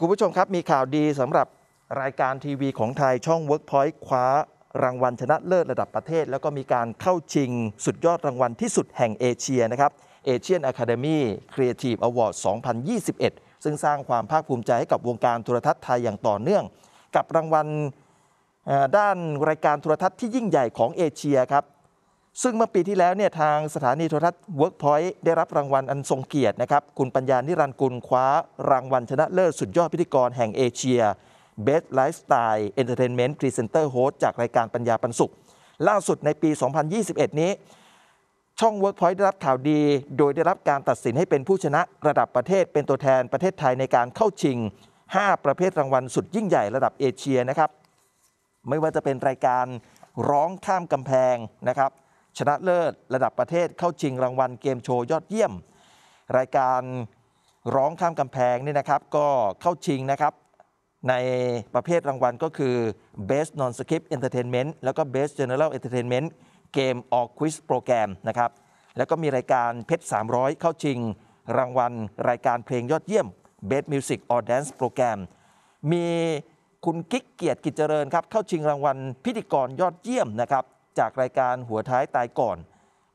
คุณผู้ชมครับมีข่าวดีสำหรับรายการทีวีของไทยช่อง Workpoint คว้ารางวัลชนะเลิศระดับประเทศ แล้วก็มีการเข้าชิงสุดยอดรางวัลที่สุดแห่งเอเชียนะครับเ Asian Academy Creative วอร์ด2021 ซึ่งสร้างความภาคภูมิใจให้กับวงการโทรทัศน์ไทยอย่างต่อเนื่อง กับรางวัลด้านรายการโทรทัศน์ที่ยิ่งใหญ่ของเอเชียครับซึ่งเมื่อปีที่แล้วเนี่ยทางสถานีโทรทัศน์ Workpoint ได้รับรางวัลอันทรงเกียรตินะครับคุณปัญญานิรันกุลคว้ารางวัลชนะเลิศสุดยอดพิธีกรแห่งเอเชีย Best Lifestyle Entertainment Presenter Host จากรายการปัญญาปันสุข ล่าสุดในปี 2021 นี้ ช่อง Workpoint ได้รับข่าวดี โดยได้รับการตัดสินให้เป็นผู้ชนะระดับประเทศ เป็นตัวแทนประเทศไทยในการเข้าชิง 5 ประเภทรางวัลสุดยิ่งใหญ่ระดับเอเชียนะครับ ไม่ว่าจะเป็นรายการร้องข้ามกำแพงนะครับชนะเลิศระดับประเทศเข้าชิงรางวัลเกมโชว์ยอดเยี่ยม รายการร้องข้ามกำแพงนี่นะครับ ก็เข้าชิงนะครับ ในประเภทรางวัลก็คือ Best Non-Script Entertainment แล้วก็ Best General Entertainment เกมออกควิสโปรแกรมนะครับ แล้วก็มีรายการเพชร300 เข้าชิงรางวัลรายการเพลงยอดเยี่ยม Best Music or Dance Program มีคุณกิ๊กเกียรติกิจเจริญครับ เข้าชิงรางวัลพิธีกรยอดเยี่ยมนะครับจากรายการหัวท้ายตายก่อน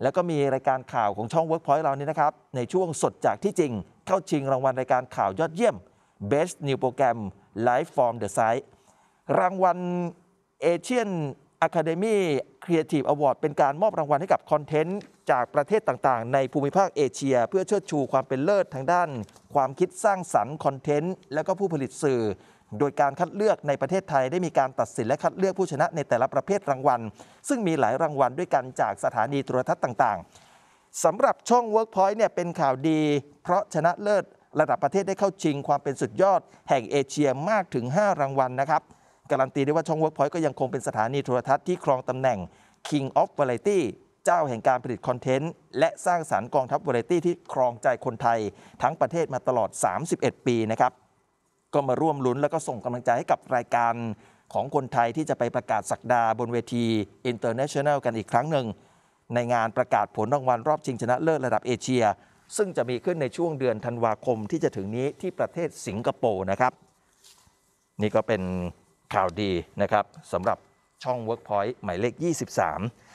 แล้วก็มีรายการข่าวของช่อง Workpoint เรานี่นะครับ ในช่วงสดจากที่จริง เข้าชิงรางวัลรายการข่าวยอดเยี่ยม Best New Program Live from the Site รางวัล Asian Academy Creative Award เป็นการมอบรางวัลให้กับคอนเทนต์ จากประเทศต่างๆ ในภูมิภาคเอเชีย เพื่อเชิดชูความเป็นเลิศทางด้าน ความคิดสร้างสรรค์คอนเทนต์ และก็ผู้ผลิตสื่อโดยการคัดเลือกในประเทศไทยได้มีการตัดสิน และคัดเลือกผู้ชนะในแต่ละประเภทรางวัล ซึ่งมีหลายรางวัลด้วยกันจากสถานีโทรทัศน์ต่างๆสำหรับช่อง Workpoint เนี่ยเป็นข่าวดี เพราะชนะเลิศระดับประเทศได้เข้าชิงความเป็นสุดยอด แห่งเอเชียมากถึง 5 รางวัลนะครับ การันตีได้ว่าช่อง Workpoint ก็ยังคงเป็นสถานีโทรทัศน์ที่ครองตำแหน่ง King of Variety เจ้าแห่งการผลิตคอนเทนต์และสร้างสารรค์กองทัพวาไรตี้ที่ครองใจคนไทย ทั้งประเทศมาตลอด 31 ปีนะครับก็มาร่วมลุ้นแล้วก็ส่งกำลังใจให้กับรายการของคนไทยที่จะไปประกาศสักดาบนเวที International กันอีกครั้งหนึ่ง ในงานประกาศผลรางวัลรอบชิงชนะเลิศระดับเอเชีย ซึ่งจะมีขึ้นในช่วงเดือนธันวาคมที่จะถึงนี้ที่ประเทศสิงคโปร์นะครับนี่ก็เป็นข่าวดีนะครับสำหรับช่อง Workpoint หมายเลข 23